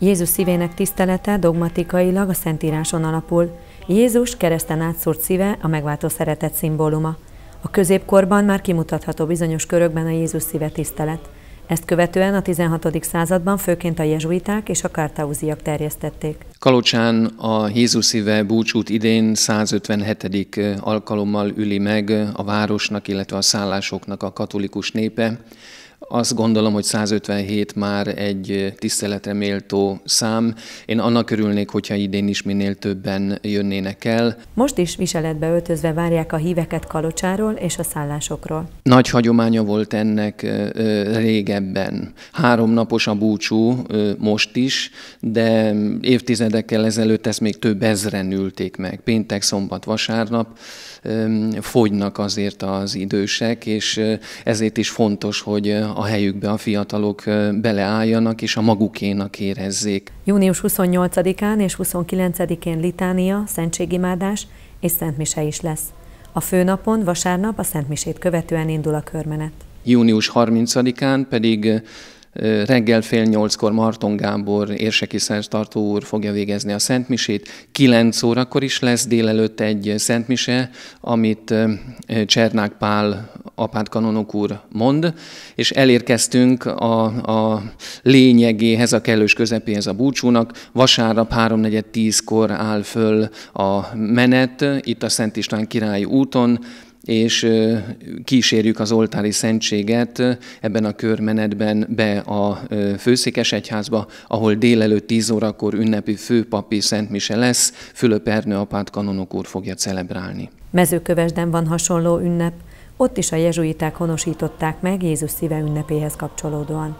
Jézus szívének tisztelete dogmatikailag a Szentíráson alapul. Jézus kereszten átszúrt szíve a megváltó szeretet szimbóluma. A középkorban már kimutatható bizonyos körökben a Jézus szíve tisztelet. Ezt követően a 16. században főként a jezsuiták és a kártáuziak terjesztették. Kalocsán a Jézus szíve búcsút idén 157. alkalommal üli meg a városnak, illetve a szállásoknak a katolikus népe. Azt gondolom, hogy 157 már egy tiszteletre méltó szám. Én annak örülnék, hogyha idén is minél többen jönnének el. Most is viseletbe öltözve várják a híveket Kalocsáról és a szállásokról. Nagy hagyománya volt ennek régebben. régebben. Háromnapos a búcsú most is, de évtizedekkel ezelőtt ezt még több ezren ülték meg. Péntek, szombat, vasárnap fogynak azért az idősek, és ezért is fontos, hogy a helyükbe a fiatalok beleálljanak és a magukénak érezzék. Június 28-án és 29-én Litánia, Szentségimádás és Szentmise is lesz. A főnapon vasárnap a Szentmisét követően indul a körmenet. Június 30-án pedig reggel fél nyolckor Marton Gábor érseki szertartó úr fogja végezni a szentmisét. Kilenc órakor is lesz délelőtt egy szentmise, amit Csernák Pál apát kanonok úr mond, és elérkeztünk a, a lényegéhez, a kellős közepéhez a búcsúnak. Vasárnap 3.4.10-kor áll föl a menet, itt a Szent István király úton, és kísérjük az oltári szentséget ebben a körmenetben be a főszékes egyházba, ahol délelőtt 10 órakor ünnepi főpapi szentmise lesz, Fülöp Ernő apát kanonok úr fogja celebrálni. Mezőkövesden van hasonló ünnep. Ott is a jezsuiták honosították meg Jézus szíve ünnepéhez kapcsolódóan.